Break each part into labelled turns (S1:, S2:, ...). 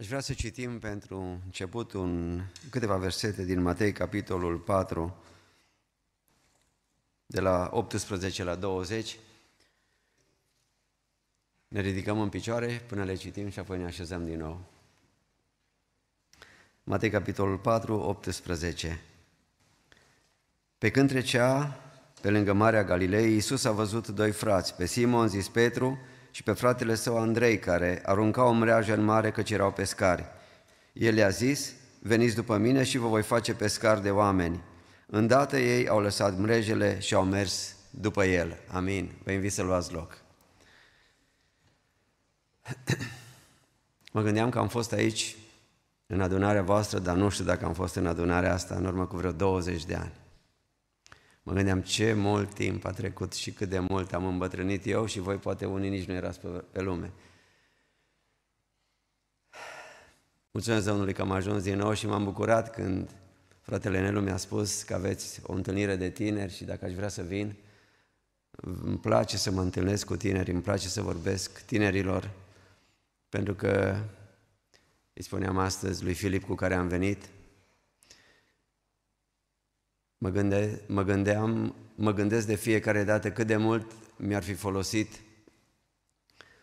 S1: Aș vrea să citim pentru început un, câteva versete din Matei, capitolul 4, de la 18 la 20. Ne ridicăm în picioare până le citim și apoi ne așezăm din nou. Matei, capitolul 4, 18. Pe când trecea pe lângă Marea Galilei, Iisus a văzut doi frați, pe Simon, zis Petru, și pe fratele său Andrei, care arunca o mreajă în mare căci erau pescari. El i-a zis, veniți după mine și vă voi face pescari de oameni. Îndată ei au lăsat mrejele și au mers după el. Amin. Vă invit să luați loc. mă gândeam că am fost aici în adunarea voastră, dar nu știu dacă am fost în adunarea asta în urmă cu vreo 20 de ani. Mă gândeam ce mult timp a trecut și cât de mult am îmbătrânit eu și voi poate unii nici nu erați pe, pe lume. Mulțumesc Domnului că am ajuns din nou și m-am bucurat când fratele Nelu mi-a spus că aveți o întâlnire de tineri și dacă aș vrea să vin, îmi place să mă întâlnesc cu tineri, îmi place să vorbesc tinerilor, pentru că îi spuneam astăzi lui Filip cu care am venit, Mă, gânde, mă gândeam, mă gândesc de fiecare dată cât de mult mi-ar fi folosit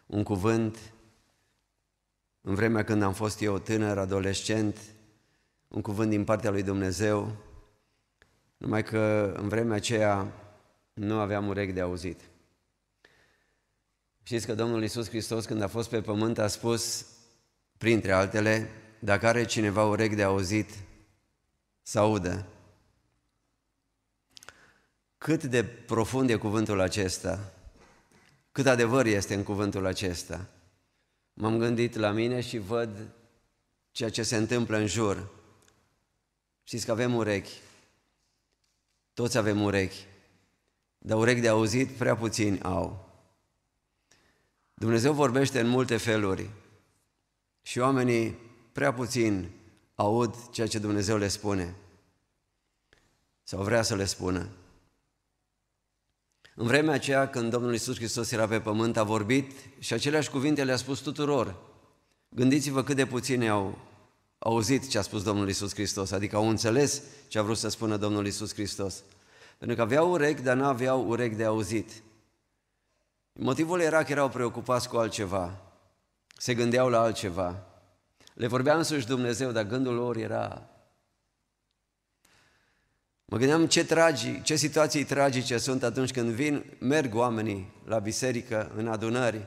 S1: un cuvânt în vremea când am fost eu tânăr, adolescent, un cuvânt din partea lui Dumnezeu, numai că în vremea aceea nu aveam urechi de auzit. Știți că Domnul Iisus Hristos când a fost pe pământ a spus, printre altele, dacă are cineva urechi de auzit, să audă cât de profund e cuvântul acesta? Cât adevăr este în cuvântul acesta? M-am gândit la mine și văd ceea ce se întâmplă în jur. Știți că avem urechi. Toți avem urechi. Dar urechi de auzit prea puțini au. Dumnezeu vorbește în multe feluri și oamenii prea puțin aud ceea ce Dumnezeu le spune sau vrea să le spună. În vremea aceea, când Domnul Isus Hristos era pe pământ, a vorbit și aceleași cuvinte le-a spus tuturor. Gândiți-vă cât de puțini au auzit ce a spus Domnul Isus Hristos, adică au înțeles ce a vrut să spună Domnul Isus Hristos. Pentru că aveau urechi, dar nu aveau urechi de auzit. Motivul era că erau preocupați cu altceva, se gândeau la altceva. Le vorbea însuși Dumnezeu, dar gândul lor era Mă gândeam ce, tragi, ce situații tragice sunt atunci când vin, merg oamenii la biserică, în adunări,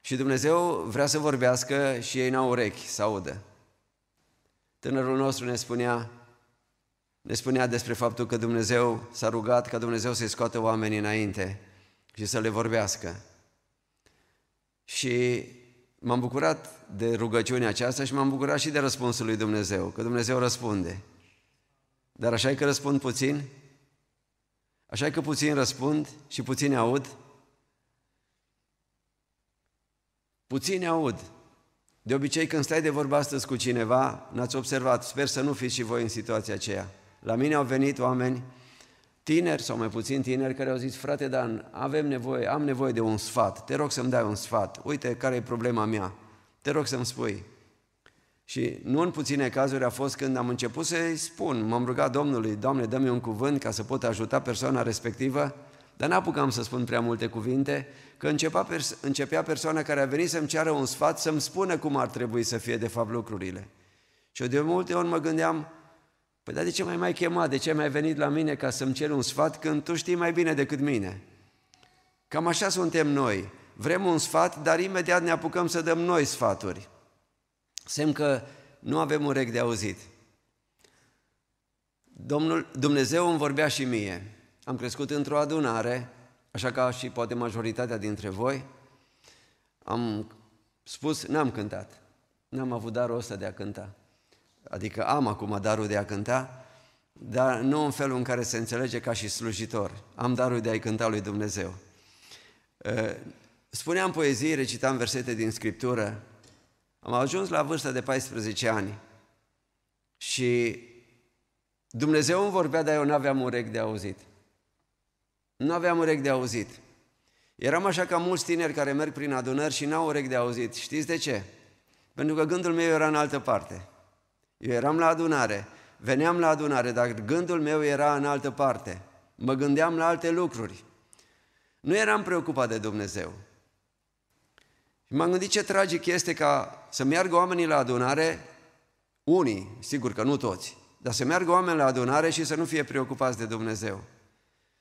S1: și Dumnezeu vrea să vorbească și ei n-au urechi să audă. Tânărul nostru ne spunea, ne spunea despre faptul că Dumnezeu s-a rugat ca Dumnezeu să-i scoată oamenii înainte și să le vorbească. Și m-am bucurat de rugăciunea aceasta și m-am bucurat și de răspunsul lui Dumnezeu, că Dumnezeu răspunde. Dar așa e că răspund puțin? Așa e că puțin răspund și puțin aud? Puțin aud. De obicei, când stai de vorbă astăzi cu cineva, n-ați observat, sper să nu fiți și voi în situația aceea. La mine au venit oameni tineri sau mai puțin tineri care au zis, frate Dan, avem nevoie, am nevoie de un sfat, te rog să-mi dai un sfat, uite care e problema mea, te rog să-mi spui. Și nu în puține cazuri a fost când am început să-i spun, m-am rugat Domnului, Doamne, dă-mi un cuvânt ca să pot ajuta persoana respectivă, dar n-apucam să spun prea multe cuvinte, că începea, pers- începea persoana care a venit să-mi ceară un sfat să-mi spună cum ar trebui să fie de fapt lucrurile. Și eu de multe ori mă gândeam, păi dar de ce mai mai chemat, de ce mai venit la mine ca să-mi cer un sfat când tu știi mai bine decât mine? Cam așa suntem noi, vrem un sfat, dar imediat ne apucăm să dăm noi sfaturi semn că nu avem urechi de auzit. Domnul, Dumnezeu îmi vorbea și mie. Am crescut într-o adunare, așa ca și poate majoritatea dintre voi. Am spus, n-am cântat. N-am avut darul ăsta de a cânta. Adică am acum darul de a cânta, dar nu în felul în care se înțelege ca și slujitor. Am darul de a-i cânta lui Dumnezeu. Ă, spuneam poezii, recitam versete din Scriptură, am ajuns la vârsta de 14 ani și Dumnezeu îmi vorbea, dar eu nu aveam urechi de auzit. Nu aveam urechi de auzit. Eram așa ca mulți tineri care merg prin adunări și n-au urechi de auzit. Știți de ce? Pentru că gândul meu era în altă parte. Eu eram la adunare, veneam la adunare, dar gândul meu era în altă parte. Mă gândeam la alte lucruri. Nu eram preocupat de Dumnezeu. Și m-am gândit ce tragic este ca să meargă oamenii la adunare, unii, sigur că nu toți, dar să meargă oameni la adunare și să nu fie preocupați de Dumnezeu.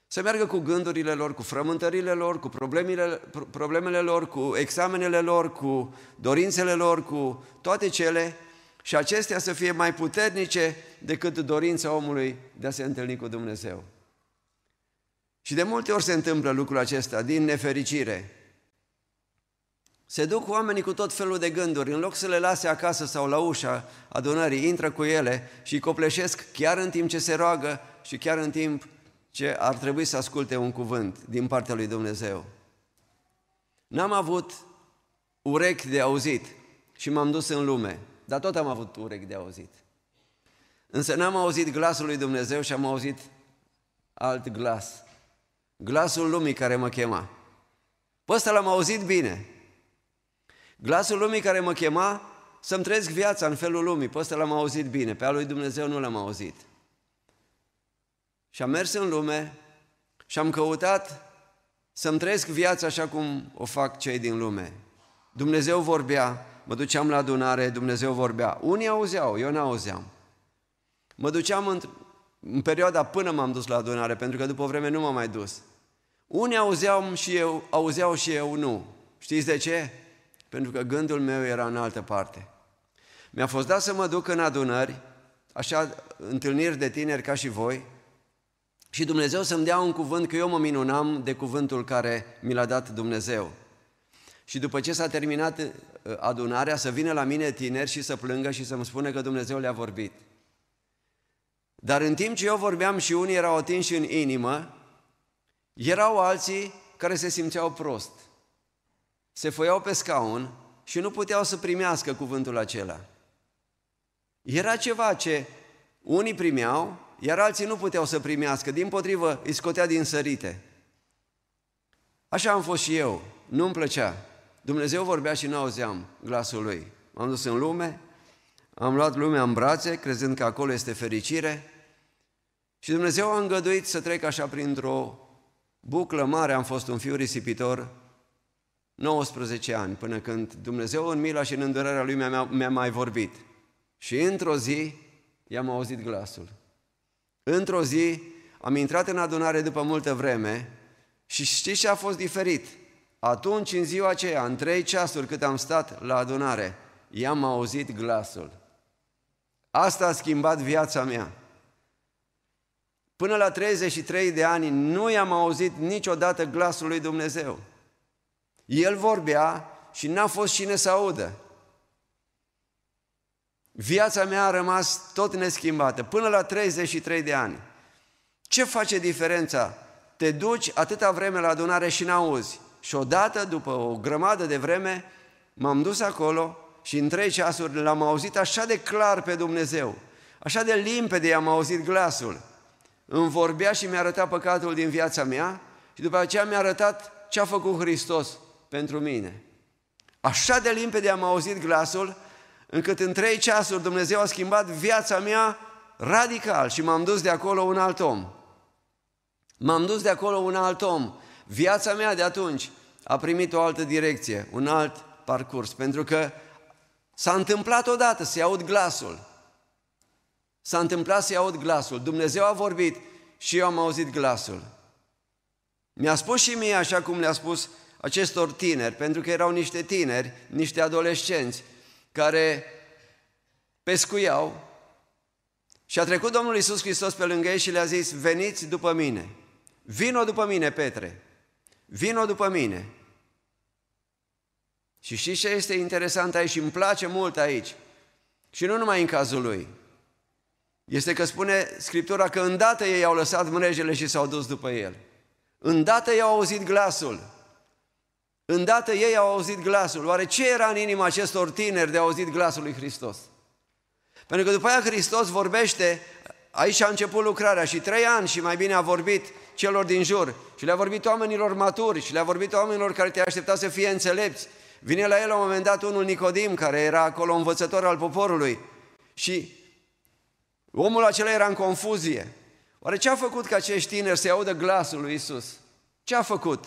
S1: Să meargă cu gândurile lor, cu frământările lor, cu problemele, problemele lor, cu examenele lor, cu dorințele lor, cu toate cele și acestea să fie mai puternice decât dorința omului de a se întâlni cu Dumnezeu. Și de multe ori se întâmplă lucrul acesta, din nefericire. Se duc oamenii cu tot felul de gânduri, în loc să le lase acasă sau la ușa adunării, intră cu ele și copleșesc chiar în timp ce se roagă și chiar în timp ce ar trebui să asculte un cuvânt din partea lui Dumnezeu. N-am avut urechi de auzit și m-am dus în lume, dar tot am avut urechi de auzit. Însă n-am auzit glasul lui Dumnezeu și am auzit alt glas. Glasul lumii care mă chema. Pe ăsta l-am auzit bine, Glasul lumii care mă chema să-mi trăiesc viața în felul lumii. Pe ăsta l-am auzit bine, pe al lui Dumnezeu nu l-am auzit. Și am mers în lume și am căutat să-mi trăiesc viața așa cum o fac cei din lume. Dumnezeu vorbea, mă duceam la adunare, Dumnezeu vorbea. Unii auzeau, eu n-auzeam. Mă duceam în, în perioada până m-am dus la adunare, pentru că după o vreme nu m-am mai dus. Unii auzeam și eu, auzeau și eu nu. Știți de ce? pentru că gândul meu era în altă parte. Mi-a fost dat să mă duc în adunări, așa întâlniri de tineri ca și voi, și Dumnezeu să-mi dea un cuvânt, că eu mă minunam de cuvântul care mi l-a dat Dumnezeu. Și după ce s-a terminat uh, adunarea, să vină la mine tineri și să plângă și să-mi spună că Dumnezeu le-a vorbit. Dar în timp ce eu vorbeam și unii erau atinși în inimă, erau alții care se simțeau prost se foiau pe scaun și nu puteau să primească cuvântul acela. Era ceva ce unii primeau, iar alții nu puteau să primească, din potrivă îi scotea din sărite. Așa am fost și eu, nu-mi plăcea. Dumnezeu vorbea și nu auzeam glasul Lui. M-am dus în lume, am luat lumea în brațe, crezând că acolo este fericire, și Dumnezeu a îngăduit să trec așa printr-o buclă mare, am fost un fiu risipitor, 19 ani, până când Dumnezeu în mila și în îndurarea Lui mi-a, mi-a mai vorbit. Și într-o zi i-am auzit glasul. Într-o zi am intrat în adunare după multă vreme și știți ce a fost diferit? Atunci, în ziua aceea, în trei ceasuri cât am stat la adunare, i-am auzit glasul. Asta a schimbat viața mea. Până la 33 de ani nu i-am auzit niciodată glasul lui Dumnezeu. El vorbea și n-a fost cine să audă. Viața mea a rămas tot neschimbată, până la 33 de ani. Ce face diferența? Te duci atâta vreme la adunare și n-auzi. Și odată, după o grămadă de vreme, m-am dus acolo și în trei ceasuri l-am auzit așa de clar pe Dumnezeu, așa de limpede i-am auzit glasul. Îmi vorbea și mi-a arătat păcatul din viața mea și după aceea mi-a arătat ce a făcut Hristos pentru mine. Așa de limpede am auzit glasul, încât în trei ceasuri Dumnezeu a schimbat viața mea radical și m-am dus de acolo un alt om. M-am dus de acolo un alt om. Viața mea de atunci a primit o altă direcție, un alt parcurs, pentru că s-a întâmplat odată să-i aud glasul. S-a întâmplat să-i aud glasul. Dumnezeu a vorbit și eu am auzit glasul. Mi-a spus și mie, așa cum le-a spus acestor tineri, pentru că erau niște tineri, niște adolescenți, care pescuiau și a trecut Domnul Isus Hristos pe lângă ei și le-a zis, veniți după mine, vino după mine, Petre, vino după mine. Și știți ce este interesant aici și îmi place mult aici? Și nu numai în cazul lui. Este că spune Scriptura că îndată ei au lăsat mrejele și s-au dus după el. Îndată i-au auzit glasul. Îndată ei au auzit glasul. Oare ce era în inima acestor tineri de a auzit glasul lui Hristos? Pentru că după aia Hristos vorbește, aici a început lucrarea și trei ani și mai bine a vorbit celor din jur și le-a vorbit oamenilor maturi și le-a vorbit oamenilor care te aștepta să fie înțelepți. Vine la el la un moment dat unul Nicodim, care era acolo învățător al poporului și omul acela era în confuzie. Oare ce a făcut ca acești tineri să audă glasul lui Isus? Ce a făcut?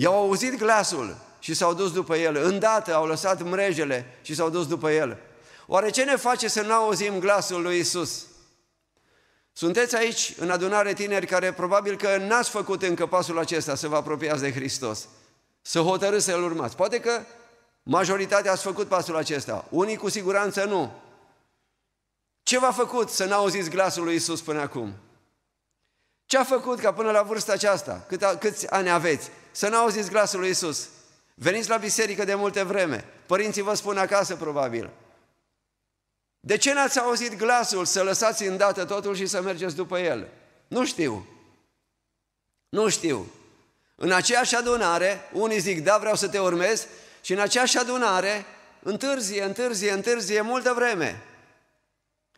S1: I-au auzit glasul și s-au dus după el. Îndată au lăsat mrejele și s-au dus după el. Oare ce ne face să nu auzim glasul lui Isus? Sunteți aici, în adunare tineri, care probabil că n-ați făcut încă pasul acesta să vă apropiați de Hristos, să hotărâți să-L urmați. Poate că majoritatea ați făcut pasul acesta, unii cu siguranță nu. Ce v-a făcut să n-auziți glasul lui Isus până acum? Ce a făcut ca până la vârsta aceasta? Cât, câți ani aveți? să nu auziți glasul lui Isus. Veniți la biserică de multe vreme, părinții vă spun acasă probabil. De ce n-ați auzit glasul să lăsați îndată totul și să mergeți după el? Nu știu. Nu știu. În aceeași adunare, unii zic, da, vreau să te urmez, și în aceeași adunare, întârzie, întârzie, întârzie multă vreme.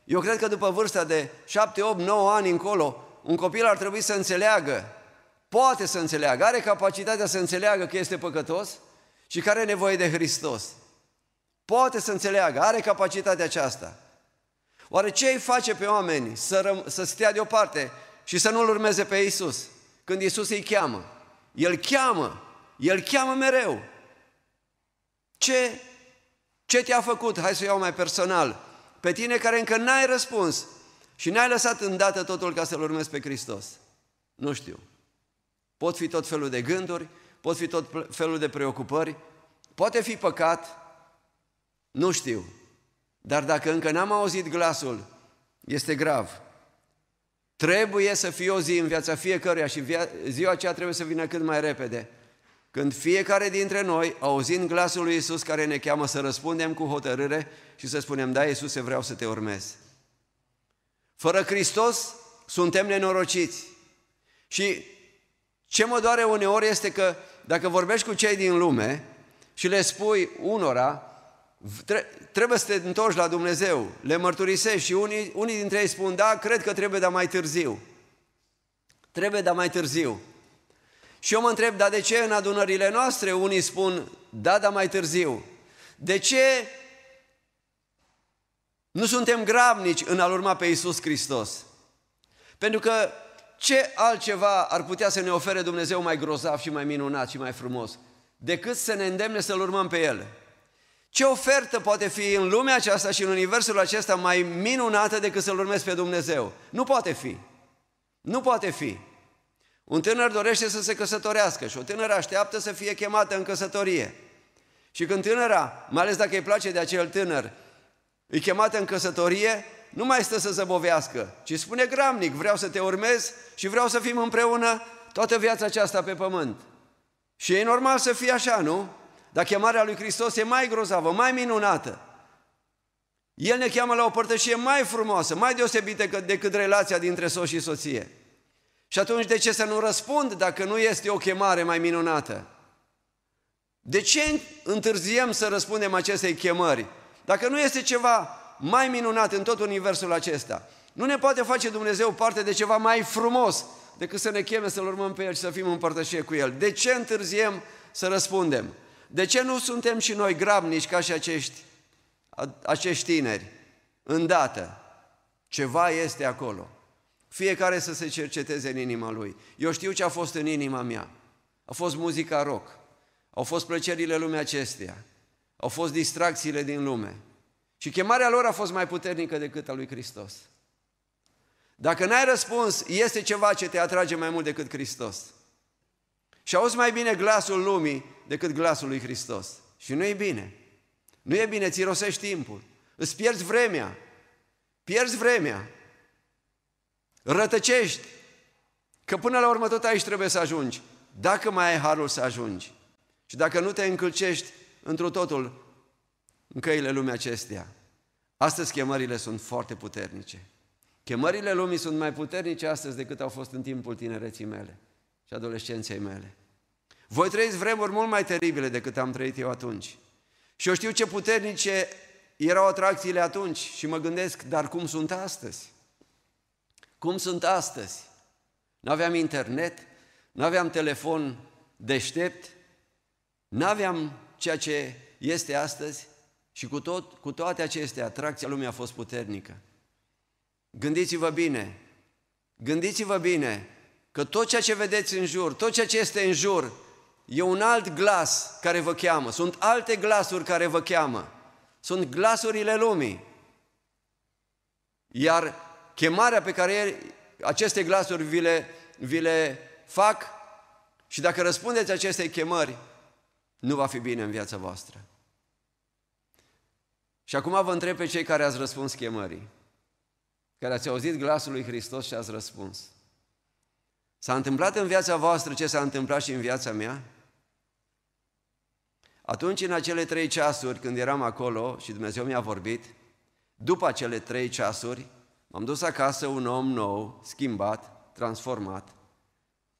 S1: Eu cred că după vârsta de 7, 8, 9 ani încolo, un copil ar trebui să înțeleagă poate să înțeleagă, are capacitatea să înțeleagă că este păcătos și care are nevoie de Hristos. Poate să înțeleagă, are capacitatea aceasta. Oare ce îi face pe oameni să, răm- să stea deoparte și să nu-L urmeze pe Iisus? Când Iisus îi cheamă, El cheamă, El cheamă mereu. Ce, ce te-a făcut? Hai să o iau mai personal. Pe tine care încă n-ai răspuns și n-ai lăsat îndată totul ca să-L urmezi pe Hristos. Nu știu. Pot fi tot felul de gânduri, pot fi tot felul de preocupări, poate fi păcat, nu știu. Dar dacă încă n-am auzit glasul, este grav. Trebuie să fie o zi în viața fiecăruia și ziua aceea trebuie să vină cât mai repede. Când fiecare dintre noi, auzind glasul lui Isus care ne cheamă să răspundem cu hotărâre și să spunem, da, Iisus, vreau să te urmez. Fără Hristos suntem nenorociți. Și ce mă doare uneori este că dacă vorbești cu cei din lume și le spui unora, trebuie să te întorci la Dumnezeu, le mărturisești și unii, unii dintre ei spun, da, cred că trebuie, dar mai târziu. Trebuie, dar mai târziu. Și eu mă întreb, dar de ce în adunările noastre unii spun, da, dar mai târziu? De ce nu suntem grabnici în a urma pe Iisus Hristos? Pentru că ce altceva ar putea să ne ofere Dumnezeu mai grozav și mai minunat și mai frumos decât să ne îndemne să-L urmăm pe El? Ce ofertă poate fi în lumea aceasta și în universul acesta mai minunată decât să-L urmezi pe Dumnezeu? Nu poate fi. Nu poate fi. Un tânăr dorește să se căsătorească și o tânără așteaptă să fie chemată în căsătorie. Și când tânăra, mai ales dacă îi place de acel tânăr, îi chemată în căsătorie, nu mai stă să zăbovească, ci spune gramnic, vreau să te urmez și vreau să fim împreună toată viața aceasta pe pământ. Și e normal să fie așa, nu? Dar chemarea lui Hristos e mai grozavă, mai minunată. El ne cheamă la o părtășie mai frumoasă, mai deosebită decât relația dintre soț și soție. Și atunci de ce să nu răspund dacă nu este o chemare mai minunată? De ce întârziem să răspundem acestei chemări? Dacă nu este ceva mai minunat în tot universul acesta. Nu ne poate face Dumnezeu parte de ceva mai frumos decât să ne cheme să-L urmăm pe El și să fim împărtășie cu El. De ce întârziem să răspundem? De ce nu suntem și noi grabnici ca și acești, acești tineri? Îndată, ceva este acolo. Fiecare să se cerceteze în inima lui. Eu știu ce a fost în inima mea. A fost muzica rock, au fost plăcerile lumea acesteia, au fost distracțiile din lume, și chemarea lor a fost mai puternică decât a lui Hristos. Dacă n-ai răspuns, este ceva ce te atrage mai mult decât Hristos. Și auzi mai bine glasul lumii decât glasul lui Hristos. Și nu e bine. Nu e bine, ți rosești timpul. Îți pierzi vremea. Pierzi vremea. Rătăcești. Că până la urmă tot aici trebuie să ajungi. Dacă mai ai harul să ajungi. Și dacă nu te încălcești într totul în căile lumii acestea. Astăzi chemările sunt foarte puternice. Chemările lumii sunt mai puternice astăzi decât au fost în timpul tinereții mele și adolescenței mele. Voi trăiți vremuri mult mai teribile decât am trăit eu atunci. Și eu știu ce puternice erau atracțiile atunci și mă gândesc, dar cum sunt astăzi? Cum sunt astăzi? Nu aveam internet, nu aveam telefon deștept, nu aveam ceea ce este astăzi, și cu, tot, cu toate acestea, atracția lumii a fost puternică. Gândiți-vă bine, gândiți-vă bine că tot ceea ce vedeți în jur, tot ceea ce este în jur, e un alt glas care vă cheamă. Sunt alte glasuri care vă cheamă. Sunt glasurile lumii. Iar chemarea pe care aceste glasuri vi le, vi le fac și dacă răspundeți acestei chemări, nu va fi bine în viața voastră. Și acum vă întreb pe cei care ați răspuns chemării, care ați auzit glasul lui Hristos și ați răspuns. S-a întâmplat în viața voastră ce s-a întâmplat și în viața mea? Atunci, în acele trei ceasuri, când eram acolo și Dumnezeu mi-a vorbit, după acele trei ceasuri, m-am dus acasă un om nou, schimbat, transformat,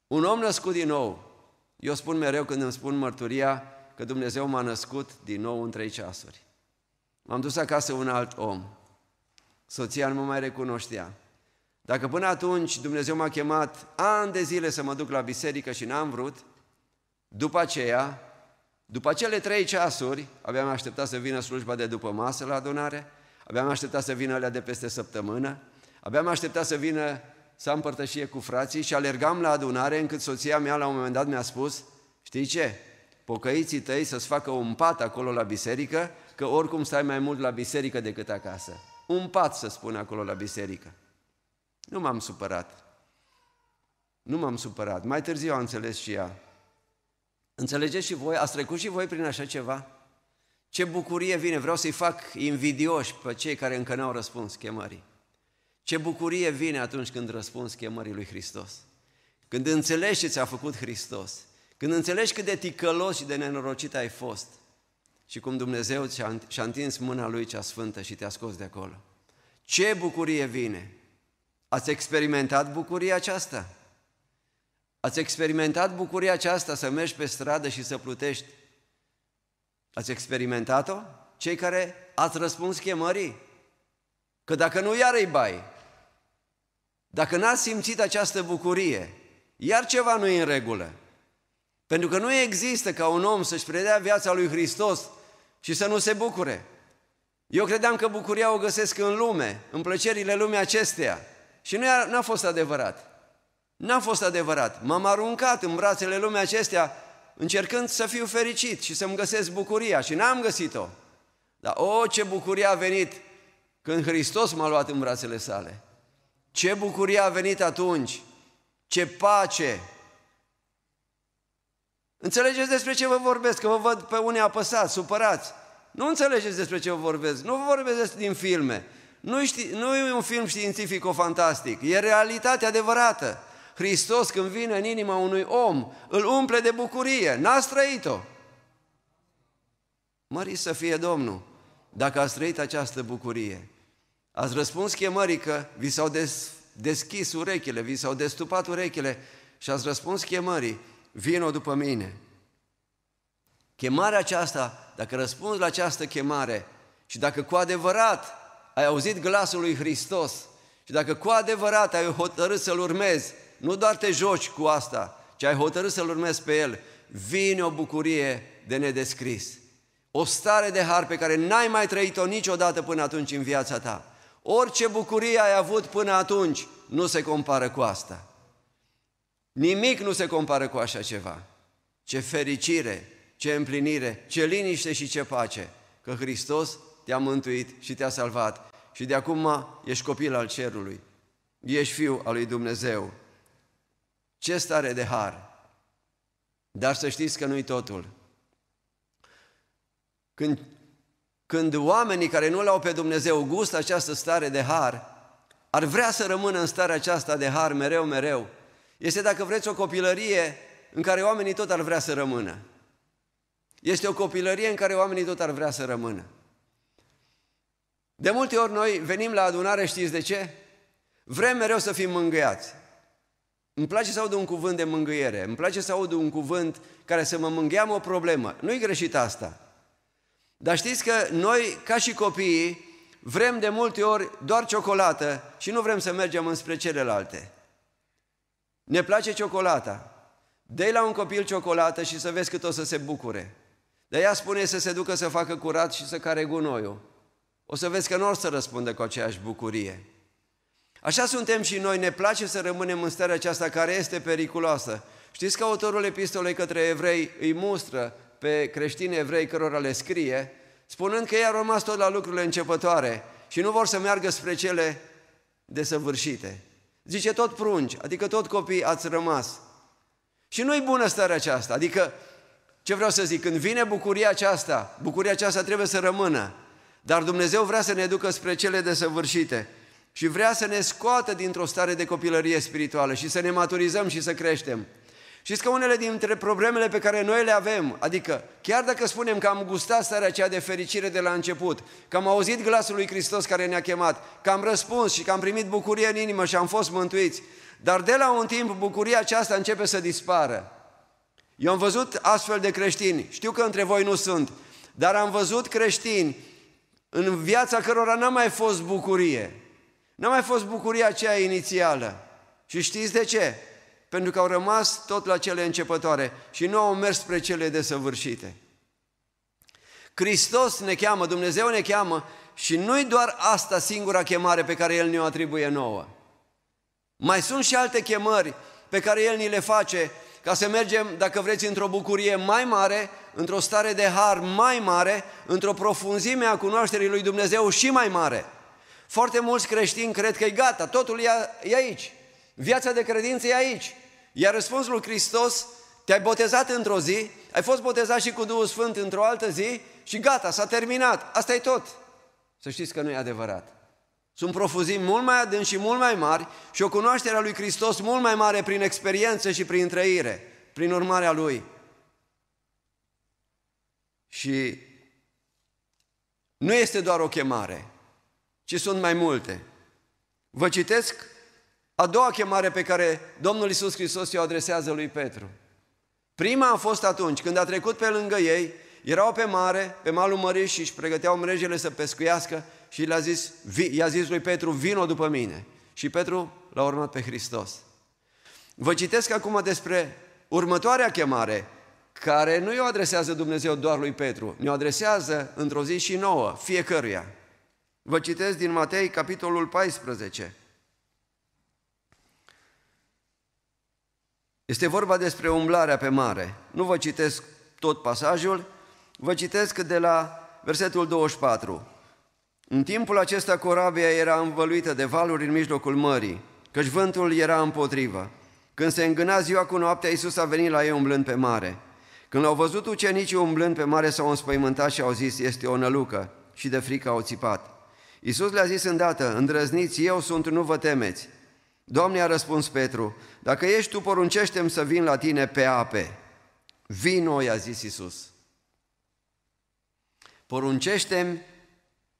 S1: un om născut din nou. Eu spun mereu când îmi spun mărturia că Dumnezeu m-a născut din nou în trei ceasuri. M-am dus acasă un alt om. Soția nu mă mai recunoștea. Dacă până atunci Dumnezeu m-a chemat ani de zile să mă duc la biserică și n-am vrut, după aceea, după cele trei ceasuri, abia așteptat să vină slujba de după masă la adunare, abia așteptat să vină alea de peste săptămână, abia așteptat să vină să am părtășie cu frații și alergam la adunare încât soția mea la un moment dat mi-a spus, știi ce, pocăiții tăi să-ți facă un pat acolo la biserică că oricum stai mai mult la biserică decât acasă. Un pat să spun acolo la biserică. Nu m-am supărat. Nu m-am supărat. Mai târziu a înțeles și ea. Înțelegeți și voi? Ați trecut și voi prin așa ceva? Ce bucurie vine! Vreau să-i fac invidioși pe cei care încă n-au răspuns chemării. Ce bucurie vine atunci când răspunzi chemării lui Hristos. Când înțelegi ce ți-a făcut Hristos. Când înțelegi cât de ticălos și de nenorocit ai fost și cum Dumnezeu și-a întins mâna Lui cea sfântă și te-a scos de acolo. Ce bucurie vine! Ați experimentat bucuria aceasta? Ați experimentat bucuria aceasta să mergi pe stradă și să plutești? Ați experimentat-o? Cei care ați răspuns chemării? Că dacă nu, iară-i bai. Dacă n-ați simțit această bucurie, iar ceva nu e în regulă. Pentru că nu există ca un om să-și predea viața lui Hristos și să nu se bucure. Eu credeam că bucuria o găsesc în lume, în plăcerile lumii acesteia. Și nu a, fost adevărat. N-a fost adevărat. M-am aruncat în brațele lumii acestea, încercând să fiu fericit și să-mi găsesc bucuria și n-am găsit-o. Dar o, ce bucurie a venit când Hristos m-a luat în brațele sale. Ce bucurie a venit atunci, ce pace, Înțelegeți despre ce vă vorbesc, că vă văd pe unii apăsați, supărați. Nu înțelegeți despre ce vă vorbesc, nu vă vorbesc din filme. Nu, ști, nu e un film o fantastic e realitatea adevărată. Hristos când vine în inima unui om, îl umple de bucurie, n-a străit-o. Mări să fie Domnul, dacă a trăit această bucurie. Ați răspuns chemării că vi s-au des, deschis urechile, vi s-au destupat urechile și ați răspuns chemării vino după mine. Chemarea aceasta, dacă răspunzi la această chemare și dacă cu adevărat ai auzit glasul lui Hristos și dacă cu adevărat ai hotărât să-L urmezi, nu doar te joci cu asta, ci ai hotărât să-L urmezi pe El, vine o bucurie de nedescris. O stare de har pe care n-ai mai trăit-o niciodată până atunci în viața ta. Orice bucurie ai avut până atunci nu se compară cu asta. Nimic nu se compară cu așa ceva. Ce fericire, ce împlinire, ce liniște și ce pace că Hristos te-a mântuit și te-a salvat și de acum ești copil al cerului, ești fiu al lui Dumnezeu. Ce stare de har! Dar să știți că nu-i totul. Când, când oamenii care nu l-au pe Dumnezeu gustă această stare de har, ar vrea să rămână în starea aceasta de har mereu, mereu, este, dacă vreți, o copilărie în care oamenii tot ar vrea să rămână. Este o copilărie în care oamenii tot ar vrea să rămână. De multe ori noi venim la adunare, știți de ce? Vrem mereu să fim mângâiați. Îmi place să aud un cuvânt de mângâiere, îmi place să aud un cuvânt care să mă mângâiam o problemă. Nu-i greșit asta. Dar știți că noi, ca și copiii, vrem de multe ori doar ciocolată și nu vrem să mergem înspre celelalte. Ne place ciocolata. dă la un copil ciocolată și să vezi cât o să se bucure. De ea spune să se ducă să facă curat și să care gunoiul. O să vezi că nu o să răspundă cu aceeași bucurie. Așa suntem și noi, ne place să rămânem în starea aceasta care este periculoasă. Știți că autorul epistolei către evrei îi mustră pe creștini evrei cărora le scrie, spunând că ei au rămas tot la lucrurile începătoare și nu vor să meargă spre cele desăvârșite. Zice, tot prunci, adică tot copii ați rămas. Și nu-i bună starea aceasta, adică, ce vreau să zic, când vine bucuria aceasta, bucuria aceasta trebuie să rămână, dar Dumnezeu vrea să ne ducă spre cele desăvârșite și vrea să ne scoată dintr-o stare de copilărie spirituală și să ne maturizăm și să creștem. Știți că unele dintre problemele pe care noi le avem, adică chiar dacă spunem că am gustat starea aceea de fericire de la început, că am auzit glasul lui Hristos care ne-a chemat, că am răspuns și că am primit bucurie în inimă și am fost mântuiți, dar de la un timp bucuria aceasta începe să dispară. Eu am văzut astfel de creștini, știu că între voi nu sunt, dar am văzut creștini în viața cărora n-a mai fost bucurie. N-a mai fost bucuria aceea inițială. Și știți de ce? pentru că au rămas tot la cele începătoare și nu au mers spre cele desăvârșite. Hristos ne cheamă, Dumnezeu ne cheamă și nu-i doar asta singura chemare pe care El ne-o atribuie nouă. Mai sunt și alte chemări pe care El ni le face ca să mergem, dacă vreți, într-o bucurie mai mare, într-o stare de har mai mare, într-o profunzime a cunoașterii lui Dumnezeu și mai mare. Foarte mulți creștini cred că e gata, totul e, e aici. Viața de credință e aici. Iar răspunsul lui Hristos, te-ai botezat într-o zi, ai fost botezat și cu Duhul Sfânt într-o altă zi și gata, s-a terminat, asta e tot. Să știți că nu e adevărat. Sunt profuzii mult mai adânci și mult mai mari și o cunoaștere a lui Hristos mult mai mare prin experiență și prin trăire, prin urmarea Lui. Și nu este doar o chemare, ci sunt mai multe. Vă citesc a doua chemare pe care Domnul Isus Hristos o adresează lui Petru. Prima a fost atunci, când a trecut pe lângă ei, erau pe mare, pe malul mării și își pregăteau mrejele să pescuiască și le-a zis, i-a zis lui Petru, vino după mine. Și Petru l-a urmat pe Hristos. Vă citesc acum despre următoarea chemare, care nu i-o adresează Dumnezeu doar lui Petru, ne-o adresează într-o zi și nouă, fiecăruia. Vă citesc din Matei, capitolul 14, Este vorba despre umblarea pe mare. Nu vă citesc tot pasajul, vă citesc de la versetul 24. În timpul acesta corabia era învăluită de valuri în mijlocul mării, căci vântul era împotrivă. Când se îngâna ziua cu noaptea, Iisus a venit la ei umblând pe mare. Când l-au văzut ucenicii umblând pe mare, s-au înspăimântat și au zis, este o nălucă, și de frică au țipat. Iisus le-a zis îndată, îndrăzniți, eu sunt, nu vă temeți. Doamne, a răspuns Petru, dacă ești tu, poruncește să vin la tine pe ape. Vino, i-a zis Isus. poruncește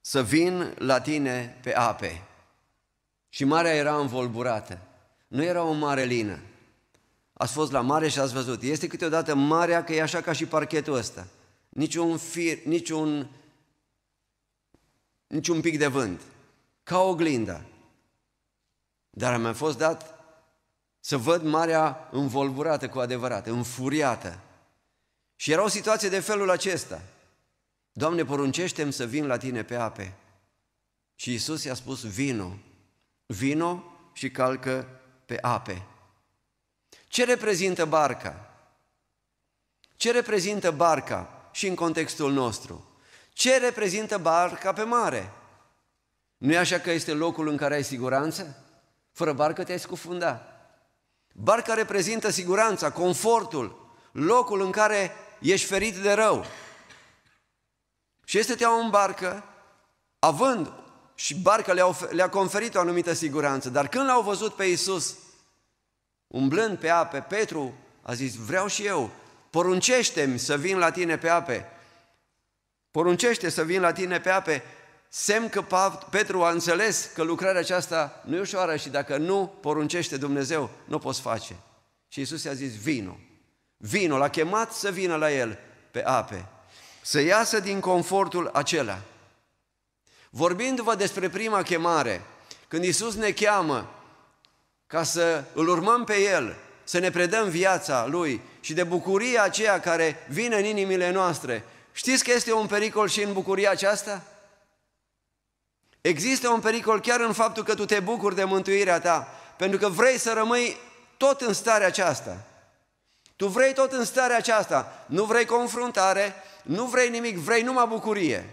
S1: să vin la tine pe ape. Și marea era învolburată. Nu era o mare lină. Ați fost la mare și ați văzut. Este câteodată marea că e așa ca și parchetul ăsta. Niciun fir, niciun, niciun pic de vânt. Ca oglinda. Dar mi-a fost dat să văd marea învolburată cu adevărat, înfuriată. Și era o situație de felul acesta. Doamne, poruncește să vin la tine pe ape. Și Isus i-a spus, vino, vino și calcă pe ape. Ce reprezintă barca? Ce reprezintă barca și în contextul nostru? Ce reprezintă barca pe mare? Nu e așa că este locul în care ai siguranță? Fără barcă te-ai scufunda. Barca reprezintă siguranța, confortul, locul în care ești ferit de rău. Și este te în barcă, având și barca le-a, le conferit o anumită siguranță, dar când l-au văzut pe Iisus umblând pe ape, Petru a zis, vreau și eu, poruncește-mi să vin la tine pe ape, poruncește să vin la tine pe ape semn că Petru a înțeles că lucrarea aceasta nu e ușoară și dacă nu poruncește Dumnezeu, nu o poți face. Și Isus i-a zis, vino. Vino, l-a chemat să vină la el pe ape, să iasă din confortul acela. Vorbindu-vă despre prima chemare, când Isus ne cheamă ca să îl urmăm pe El, să ne predăm viața Lui și de bucuria aceea care vine în inimile noastre, știți că este un pericol și în bucuria aceasta? Există un pericol chiar în faptul că tu te bucuri de mântuirea ta, pentru că vrei să rămâi tot în starea aceasta. Tu vrei tot în starea aceasta, nu vrei confruntare, nu vrei nimic, vrei numai bucurie.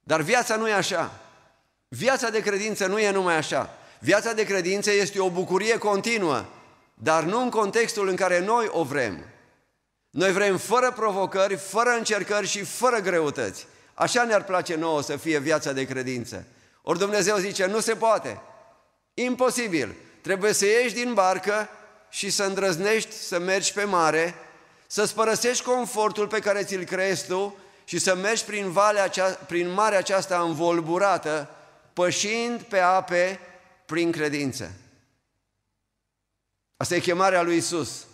S1: Dar viața nu e așa. Viața de credință nu e numai așa. Viața de credință este o bucurie continuă, dar nu în contextul în care noi o vrem. Noi vrem fără provocări, fără încercări și fără greutăți. Așa ne-ar place nouă să fie viața de credință. Ori Dumnezeu zice, nu se poate, imposibil, trebuie să ieși din barcă și să îndrăznești să mergi pe mare, să-ți părăsești confortul pe care ți-l crezi tu și să mergi prin, valea acea, prin marea aceasta învolburată, pășind pe ape prin credință. Asta e chemarea lui Isus.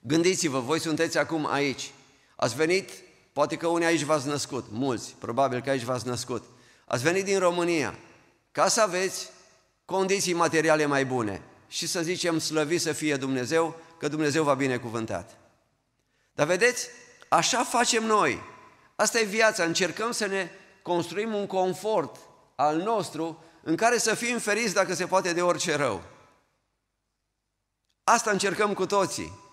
S1: Gândiți-vă, voi sunteți acum aici. Ați venit Poate că unii aici v-ați născut, mulți, probabil că aici v-ați născut. Ați venit din România ca să aveți condiții materiale mai bune și să zicem slăvi să fie Dumnezeu, că Dumnezeu va binecuvântat. Dar vedeți, așa facem noi. Asta e viața, încercăm să ne construim un confort al nostru în care să fim feriți dacă se poate de orice rău. Asta încercăm cu toții.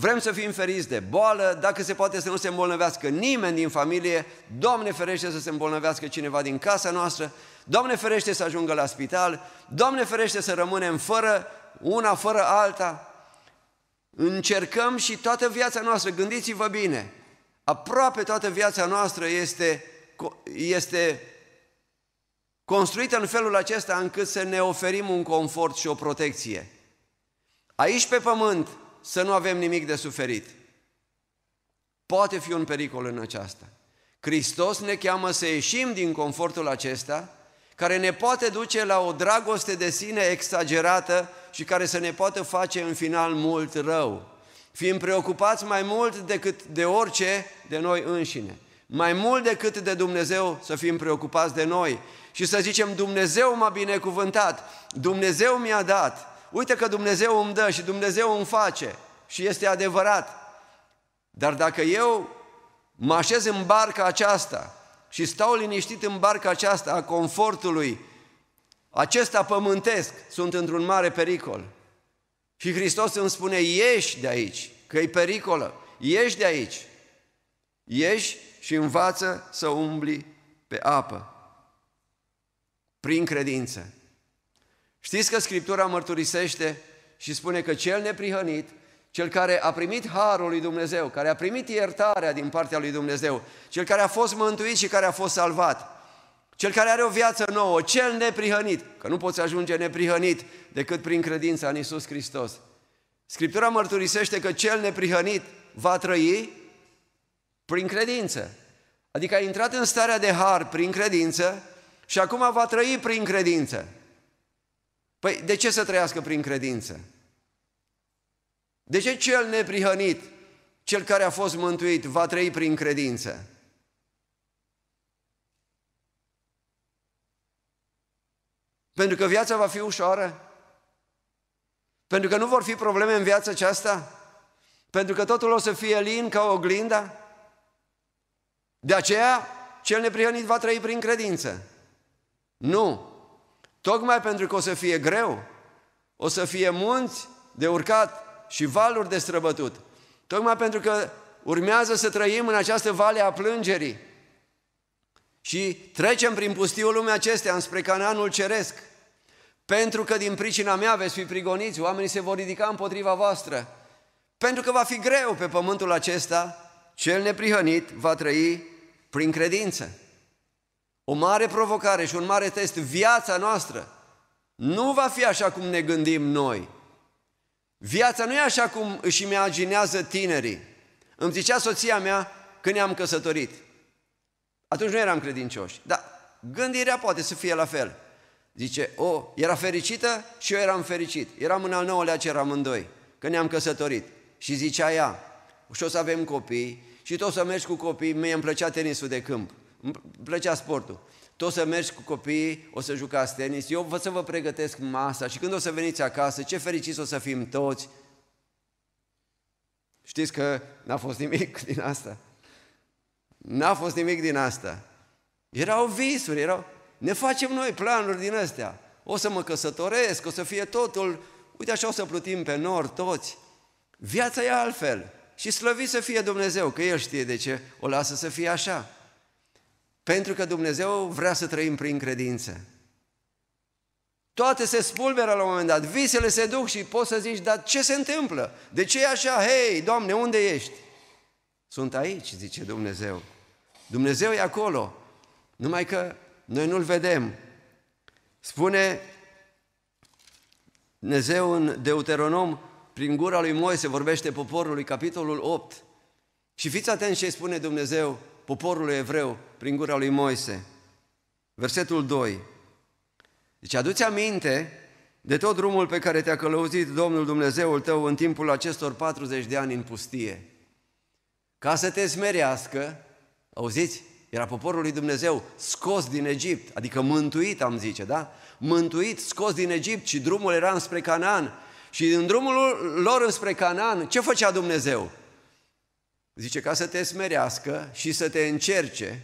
S1: Vrem să fim feriți de boală, dacă se poate să nu se îmbolnăvească nimeni din familie, Doamne ferește să se îmbolnăvească cineva din casa noastră, Doamne ferește să ajungă la spital, Doamne ferește să rămânem fără una, fără alta. Încercăm și toată viața noastră, gândiți-vă bine, aproape toată viața noastră este, este construită în felul acesta încât să ne oferim un confort și o protecție. Aici pe pământ să nu avem nimic de suferit. Poate fi un pericol în aceasta. Hristos ne cheamă să ieșim din confortul acesta, care ne poate duce la o dragoste de sine exagerată și care să ne poată face în final mult rău. Fiind preocupați mai mult decât de orice de noi înșine, mai mult decât de Dumnezeu să fim preocupați de noi și să zicem Dumnezeu m-a binecuvântat, Dumnezeu mi-a dat, uite că Dumnezeu îmi dă și Dumnezeu îmi face și este adevărat. Dar dacă eu mă așez în barca aceasta și stau liniștit în barca aceasta a confortului, acesta pământesc, sunt într-un mare pericol. Și Hristos îmi spune, ieși de aici, că e pericolă, ieși de aici. Ieși și învață să umbli pe apă, prin credință. Știți că Scriptura mărturisește și spune că cel neprihănit, cel care a primit harul lui Dumnezeu, care a primit iertarea din partea lui Dumnezeu, cel care a fost mântuit și care a fost salvat, cel care are o viață nouă, cel neprihănit, că nu poți ajunge neprihănit decât prin credința în Isus Hristos. Scriptura mărturisește că cel neprihănit va trăi prin credință. Adică a intrat în starea de har prin credință și acum va trăi prin credință. Păi de ce să trăiască prin credință? De ce cel neprihănit, cel care a fost mântuit, va trăi prin credință? Pentru că viața va fi ușoară? Pentru că nu vor fi probleme în viața aceasta? Pentru că totul o să fie lin ca oglinda? De aceea, cel neprihănit va trăi prin credință. Nu! Tocmai pentru că o să fie greu, o să fie munți de urcat și valuri de străbătut. Tocmai pentru că urmează să trăim în această vale a plângerii și trecem prin pustiul lumea acestea înspre Canaanul Ceresc. Pentru că din pricina mea veți fi prigoniți, oamenii se vor ridica împotriva voastră. Pentru că va fi greu pe pământul acesta, cel neprihănit va trăi prin credință o mare provocare și un mare test, viața noastră nu va fi așa cum ne gândim noi. Viața nu e așa cum își imaginează tinerii. Îmi zicea soția mea când ne-am căsătorit. Atunci nu eram credincioși, dar gândirea poate să fie la fel. Zice, o, oh, era fericită și eu eram fericit. Eram în al nouălea în doi când ne-am căsătorit. Și zicea ea, și o să avem copii și tot să mergi cu copii, mie îmi plăcea tenisul de câmp îmi plăcea sportul. o să mergi cu copiii, o să jucați tenis, eu vă să vă pregătesc masa și când o să veniți acasă, ce fericiți o să fim toți. Știți că n-a fost nimic din asta. N-a fost nimic din asta. Erau visuri, erau... Ne facem noi planuri din astea. O să mă căsătoresc, o să fie totul... Uite așa o să plutim pe nor toți. Viața e altfel. Și slăvit să fie Dumnezeu, că El știe de ce o lasă să fie așa. Pentru că Dumnezeu vrea să trăim prin credință. Toate se spulberă la un moment dat, visele se duc și poți să zici, dar ce se întâmplă? De ce e așa? Hei, Doamne, unde ești? Sunt aici, zice Dumnezeu. Dumnezeu e acolo, numai că noi nu-L vedem. Spune Dumnezeu în Deuteronom, prin gura lui Moise vorbește poporului, capitolul 8. Și fiți atenți ce spune Dumnezeu poporului evreu prin gura lui Moise. Versetul 2. Deci aduți aminte de tot drumul pe care te-a călăuzit Domnul Dumnezeul tău în timpul acestor 40 de ani în pustie. Ca să te smerească, auziți, era poporul lui Dumnezeu scos din Egipt, adică mântuit, am zice, da? Mântuit, scos din Egipt și drumul era înspre Canaan. Și în drumul lor înspre Canaan, ce făcea Dumnezeu? Zice, ca să te smerească și să te încerce,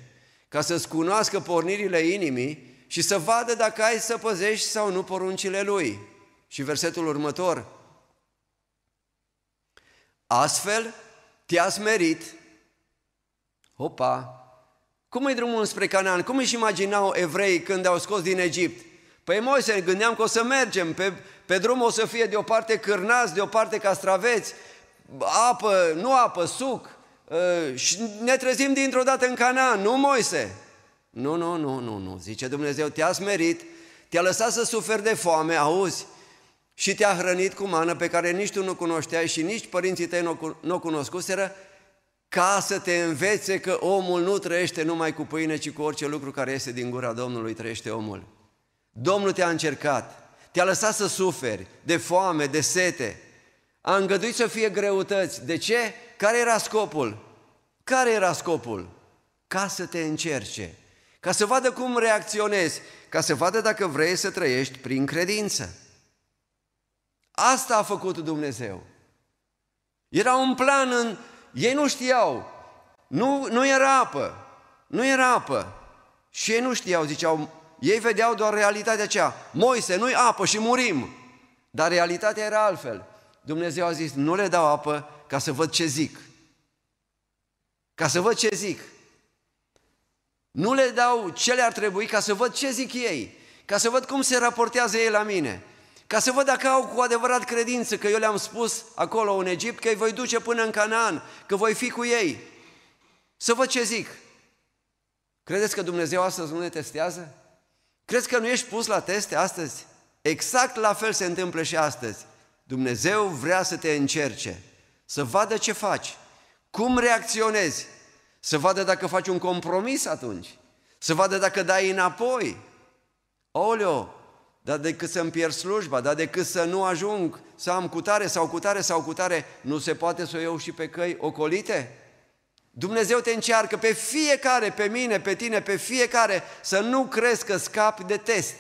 S1: ca să-ți cunoască pornirile inimii și să vadă dacă ai să păzești sau nu poruncile lui. Și versetul următor. Astfel te-a smerit. Opa! Cum e drumul spre Canaan? Cum își imaginau evrei când au scos din Egipt? Păi Moise, gândeam că o să mergem, pe, pe drum o să fie de o parte cârnați, de o parte castraveți, apă, nu apă, suc. Ă, și ne trezim dintr-o dată în Cana, nu Moise? Nu, nu, nu, nu, nu, zice Dumnezeu, te-a smerit, te-a lăsat să suferi de foame, auzi, și te-a hrănit cu mană pe care nici tu nu cunoșteai și nici părinții tăi nu o cunoscuseră, ca să te învețe că omul nu trăiește numai cu pâine, ci cu orice lucru care iese din gura Domnului trăiește omul. Domnul te-a încercat, te-a lăsat să suferi de foame, de sete, a îngăduit să fie greutăți. De ce? Care era scopul? Care era scopul? Ca să te încerce, ca să vadă cum reacționezi, ca să vadă dacă vrei să trăiești prin credință. Asta a făcut Dumnezeu. Era un plan în... Ei nu știau, nu, nu era apă, nu era apă. Și ei nu știau, ziceau, ei vedeau doar realitatea aceea. Moise, nu-i apă și murim. Dar realitatea era altfel. Dumnezeu a zis, nu le dau apă ca să văd ce zic. Ca să văd ce zic. Nu le dau ce le-ar trebui ca să văd ce zic ei, ca să văd cum se raportează ei la mine, ca să văd dacă au cu adevărat credință că eu le-am spus acolo în Egipt că îi voi duce până în Canaan, că voi fi cu ei. Să văd ce zic. Credeți că Dumnezeu astăzi nu ne testează? Crezi că nu ești pus la teste astăzi? Exact la fel se întâmplă și astăzi. Dumnezeu vrea să te încerce, să vadă ce faci, cum reacționezi, să vadă dacă faci un compromis atunci, să vadă dacă dai înapoi. Oleo, dar decât să-mi pierd slujba, dar decât să nu ajung, să am cutare sau cutare sau cutare, nu se poate să o iau și pe căi ocolite? Dumnezeu te încearcă pe fiecare, pe mine, pe tine, pe fiecare, să nu crezi că scapi de test.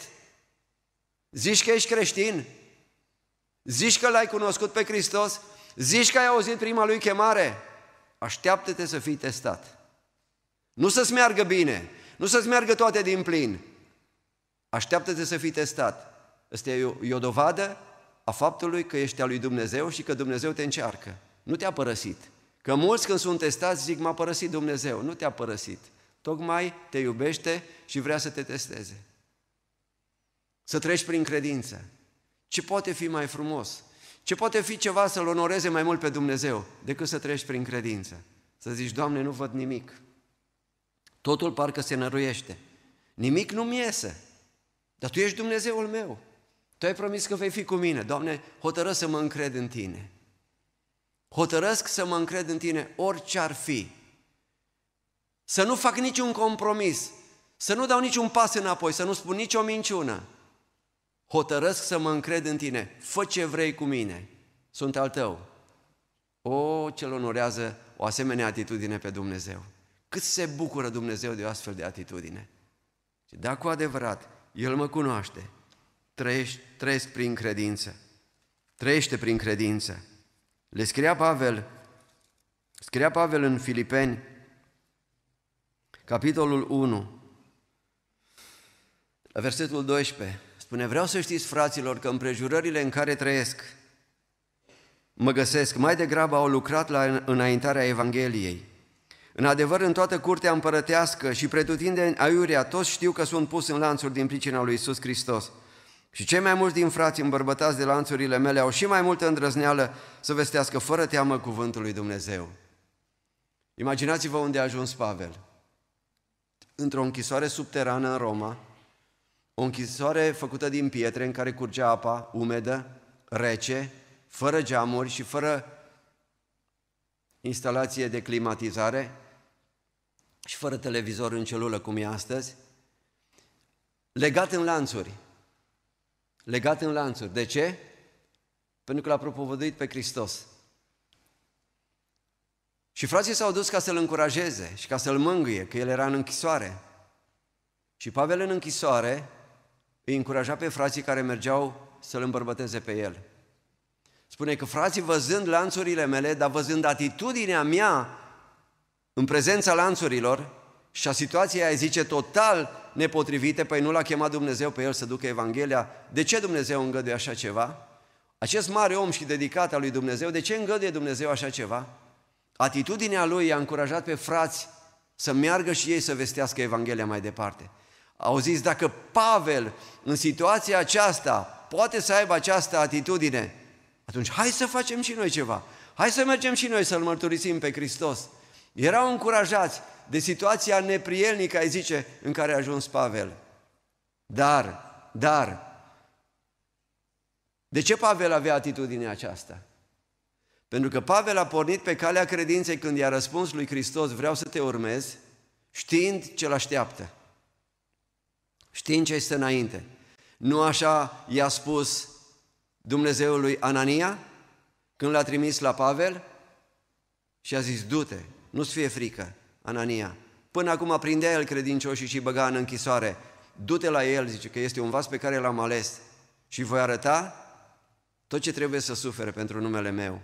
S1: Zici că ești creștin? Zici că l-ai cunoscut pe Hristos? Zici că ai auzit prima lui chemare? Așteaptă-te să fii testat. Nu să-ți meargă bine, nu să-ți meargă toate din plin. Așteaptă-te să fii testat. Asta e o, e o dovadă a faptului că ești al lui Dumnezeu și că Dumnezeu te încearcă. Nu te-a părăsit. Că mulți când sunt testați zic, m-a părăsit Dumnezeu. Nu te-a părăsit. Tocmai te iubește și vrea să te testeze. Să treci prin credință ce poate fi mai frumos, ce poate fi ceva să-L onoreze mai mult pe Dumnezeu decât să treci prin credință. Să zici, Doamne, nu văd nimic. Totul parcă se năruiește. Nimic nu-mi iese. Dar Tu ești Dumnezeul meu. Tu ai promis că vei fi cu mine. Doamne, hotărăsc să mă încred în Tine. Hotărăsc să mă încred în Tine orice ar fi. Să nu fac niciun compromis, să nu dau niciun pas înapoi, să nu spun nicio minciună, hotărăsc să mă încred în tine, fă ce vrei cu mine, sunt al tău. O, ce-l onorează o asemenea atitudine pe Dumnezeu. Cât se bucură Dumnezeu de o astfel de atitudine. Și da, cu adevărat, El mă cunoaște, trăiești, trăiesc prin credință, trăiește prin credință. Le scria Pavel, scria Pavel în Filipeni, capitolul 1, la versetul 12, Spune, vreau să știți, fraților, că împrejurările în care trăiesc, mă găsesc, mai degrabă au lucrat la înaintarea Evangheliei. În adevăr, în toată curtea împărătească și pretutindeni aiurea, toți știu că sunt pus în lanțuri din pricina lui Isus Hristos. Și cei mai mulți din frați îmbărbătați de lanțurile mele au și mai multă îndrăzneală să vestească fără teamă cuvântul lui Dumnezeu. Imaginați-vă unde a ajuns Pavel. Într-o închisoare subterană în Roma, o închisoare făcută din pietre în care curgea apa umedă, rece, fără geamuri și fără instalație de climatizare și fără televizor în celulă cum e astăzi, legat în lanțuri. Legat în lanțuri. De ce? Pentru că l-a propovăduit pe Hristos. Și frații s-au dus ca să-l încurajeze și ca să-l mângâie, că el era în închisoare. Și Pavel în închisoare îi încuraja pe frații care mergeau să-l îmbărbăteze pe el. Spune că frații văzând lanțurile mele, dar văzând atitudinea mea în prezența lanțurilor și a situației aia zice total nepotrivite, păi nu l-a chemat Dumnezeu pe el să ducă Evanghelia, de ce Dumnezeu îngăduie așa ceva? Acest mare om și dedicat al lui Dumnezeu, de ce îngăduie Dumnezeu așa ceva? Atitudinea lui i-a încurajat pe frați să meargă și ei să vestească Evanghelia mai departe. Au zis, dacă Pavel în situația aceasta poate să aibă această atitudine, atunci hai să facem și noi ceva. Hai să mergem și noi să-L mărturisim pe Hristos. Erau încurajați de situația neprielnică, ai zice, în care a ajuns Pavel. Dar, dar, de ce Pavel avea atitudinea aceasta? Pentru că Pavel a pornit pe calea credinței când i-a răspuns lui Hristos, vreau să te urmez, știind ce-l așteaptă știind ce este înainte. Nu așa i-a spus Dumnezeul lui Anania când l-a trimis la Pavel și a zis, du-te, nu-ți fie frică, Anania. Până acum prindea el credincioșii și băga în închisoare. Du-te la el, zice că este un vas pe care l-am ales și voi arăta tot ce trebuie să sufere pentru numele meu.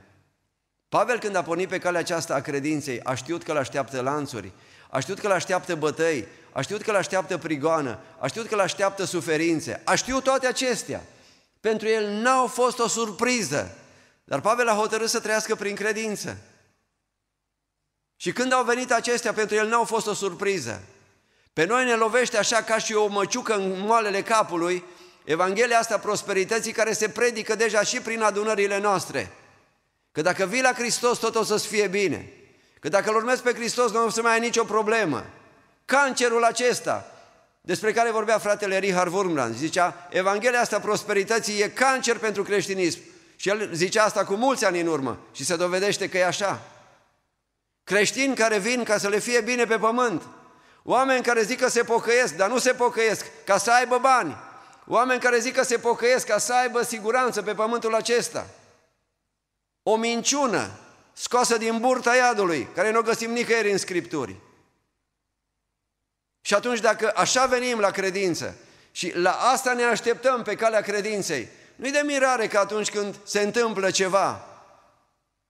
S1: Pavel, când a pornit pe calea aceasta a credinței, a știut că îl așteaptă lanțuri, a știut că îl așteaptă bătăi, a știut că îl așteaptă prigoană, a știut că îl așteaptă suferințe, a știut toate acestea. Pentru el n-au fost o surpriză, dar Pavel a hotărât să trăiască prin credință. Și când au venit acestea, pentru el n-au fost o surpriză. Pe noi ne lovește așa ca și o măciucă în moalele capului, Evanghelia asta prosperității care se predică deja și prin adunările noastre. Că dacă vii la Hristos, tot o să-ți fie bine. Că dacă îl urmezi pe Hristos, nu o să mai ai nicio problemă. Cancerul acesta, despre care vorbea fratele Richard Wurmbrand, zicea, Evanghelia asta prosperității e cancer pentru creștinism. Și el zicea asta cu mulți ani în urmă și se dovedește că e așa. Creștini care vin ca să le fie bine pe pământ, oameni care zic că se pocăiesc, dar nu se pocăiesc, ca să aibă bani, oameni care zic că se pocăiesc ca să aibă siguranță pe pământul acesta. O minciună scoasă din burta iadului, care nu o găsim nicăieri în Scripturi. Și atunci dacă așa venim la credință și la asta ne așteptăm pe calea credinței, nu-i de mirare că atunci când se întâmplă ceva,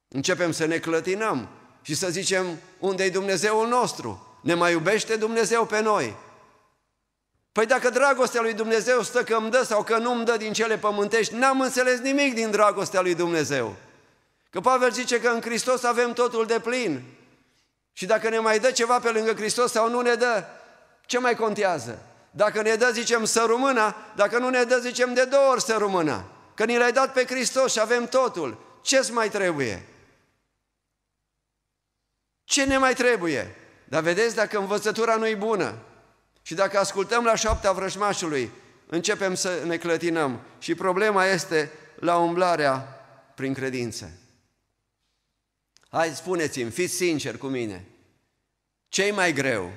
S1: începem să ne clătinăm și să zicem unde-i Dumnezeul nostru, ne mai iubește Dumnezeu pe noi. Păi dacă dragostea lui Dumnezeu stă că îmi dă sau că nu îmi dă din cele pământești, n-am înțeles nimic din dragostea lui Dumnezeu. Că Pavel zice că în Hristos avem totul de plin. Și dacă ne mai dă ceva pe lângă Hristos sau nu ne dă, ce mai contează? Dacă ne dă, zicem să rumâna, dacă nu ne dă, zicem de două ori să rumâna. Că ni l-ai dat pe Hristos și avem totul. ce mai trebuie? Ce ne mai trebuie? Dar vedeți, dacă învățătura nu-i bună și dacă ascultăm la șaptea vrăjmașului, începem să ne clătinăm. Și problema este la umblarea prin credință. Hai, spuneți-mi, fiți sinceri cu mine. ce mai greu?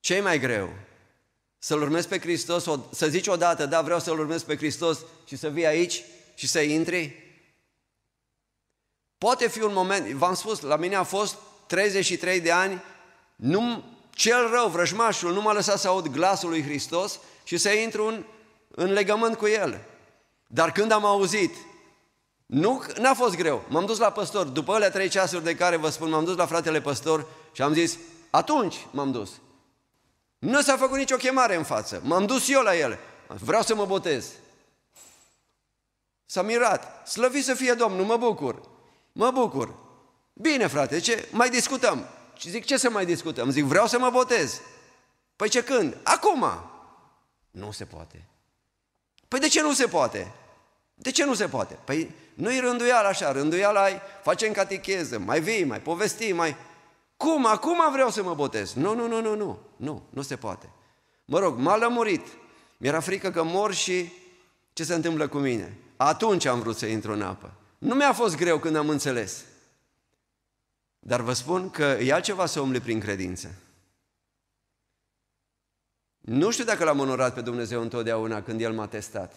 S1: ce mai greu? Să-L urmez pe Hristos, să zici odată, da, vreau să-L urmez pe Hristos și să vii aici și să intri? Poate fi un moment, v-am spus, la mine a fost 33 de ani, nu, cel rău, vrăjmașul, nu m-a lăsat să aud glasul lui Hristos și să intru în, în legământ cu El. Dar când am auzit nu, n-a fost greu. M-am dus la păstor. După alea trei ceasuri de care vă spun, m-am dus la fratele păstor și am zis, atunci m-am dus. Nu s-a făcut nicio chemare în față. M-am dus eu la el. Vreau să mă botez. S-a mirat. Slăvit să fie Domnul, mă bucur. Mă bucur. Bine, frate, ce? Mai discutăm. Și zic, ce să mai discutăm? Zic, vreau să mă botez. Păi ce când? Acum. Nu se poate. Păi de ce nu se poate? De ce nu se poate? Păi nu-i rânduial așa, rânduial ai, facem catecheză, mai vii, mai povesti, mai... Cum, acum vreau să mă botez? Nu, nu, nu, nu, nu, nu, nu se poate. Mă rog, m-a lămurit. Mi-era frică că mor și ce se întâmplă cu mine. Atunci am vrut să intru în apă. Nu mi-a fost greu când am înțeles. Dar vă spun că e altceva să omle prin credință. Nu știu dacă l-am onorat pe Dumnezeu întotdeauna când El m-a testat.